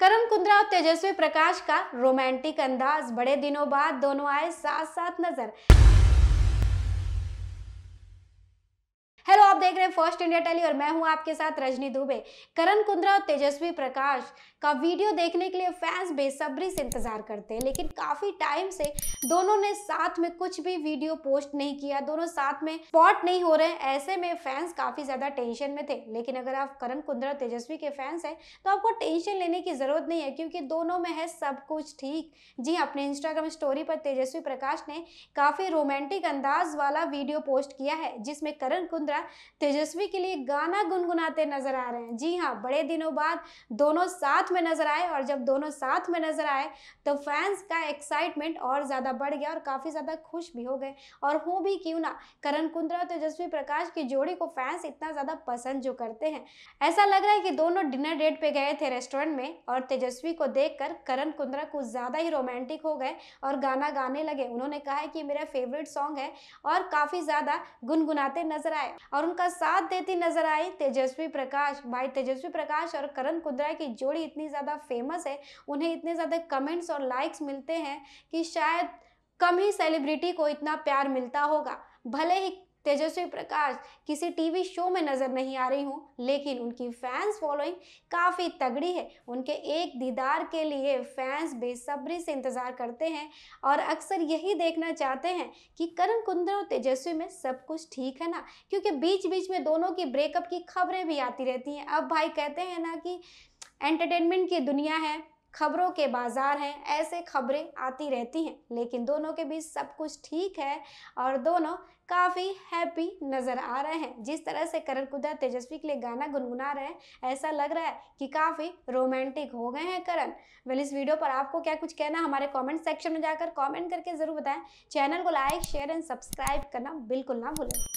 करम कुंद्रा और तेजस्वी प्रकाश का रोमांटिक अंदाज बड़े दिनों बाद दोनों आए साथ साथ नजर देख रहे हैं फर्स्ट इंडिया टेली और मैं हूं आपके साथ रजनी दुबे करण कुंद्रा और तेजस्वी प्रकाश का वीडियो देखने के लिए फैंस बेसब्री से इंतजार करते हैं लेकिन काफी टाइम से दोनों ने साथ में कुछ भी वीडियो पोस्ट नहीं किया दोनों साथ में पॉट नहीं हो रहे हैं ऐसे में फैंस काफी ज्यादा टेंशन में थे लेकिन अगर आप करण कुंद्रा और तेजस्वी के फैंस हैं तो आपको टेंशन लेने की जरूरत नहीं है क्योंकि दोनों में है सब कुछ ठीक जी हाँ, अपने इंस्टाग्राम स्टोरी पर तेजस्वी प्रकाश ने काफी रोमांटिक अंदाज वाला वीडियो पोस्ट किया है जिसमें करण कुंद्रा तेजस्वी के लिए गाना गुनगुनाते नजर आ रहे हैं जी हाँ बड़े दिनों बाद दोनों साथ में नजर आए और जब दोनों साथ में नजर आए तो फैंस का एक्साइटमेंट और ज़्यादा बढ़ गया और काफ़ी ज़्यादा खुश भी हो गए और हो भी क्यों ना करण कुंद्रा और तेजस्वी प्रकाश की जोड़ी को फैंस इतना ज़्यादा पसंद जो करते हैं ऐसा लग रहा है कि दोनों डिनर डेट पे गए थे रेस्टोरेंट में और तेजस्वी को देख कर करण कुंद्रा कुछ ज़्यादा ही रोमांटिक हो गए और गाना गाने लगे उन्होंने कहा है कि मेरा फेवरेट सॉन्ग है और काफ़ी ज़्यादा गुनगुनाते नजर आए और उनका का साथ देती नजर आई तेजस्वी प्रकाश भाई तेजस्वी प्रकाश और करण कुंद्रा की जोड़ी इतनी ज़्यादा फेमस है उन्हें इतने ज़्यादा कमेंट्स और लाइक्स मिलते हैं कि शायद कम ही सेलिब्रिटी को इतना प्यार मिलता होगा भले ही तेजस्वी प्रकाश किसी टीवी शो में नज़र नहीं आ रही हूँ लेकिन उनकी फैंस फॉलोइंग काफ़ी तगड़ी है उनके एक दीदार के लिए फैंस बेसब्री से इंतज़ार करते हैं और अक्सर यही देखना चाहते हैं कि करण कुंदन और तेजस्वी में सब कुछ ठीक है ना क्योंकि बीच बीच में दोनों की ब्रेकअप की खबरें भी आती रहती हैं अब भाई कहते हैं ना कि एंटरटेनमेंट की दुनिया है खबरों के बाजार हैं ऐसे खबरें आती रहती हैं लेकिन दोनों के बीच सब कुछ ठीक है और दोनों काफ़ी हैप्पी नज़र आ रहे हैं जिस तरह से करण कुदा तेजस्वी के लिए गाना गुनगुना रहे हैं ऐसा लग रहा है कि काफ़ी रोमांटिक हो गए हैं करण वेल इस वीडियो पर आपको क्या कुछ कहना हमारे कमेंट सेक्शन में जाकर कमेंट करके ज़रूर बताएं चैनल को लाइक शेयर एंड सब्सक्राइब करना बिल्कुल ना भूलें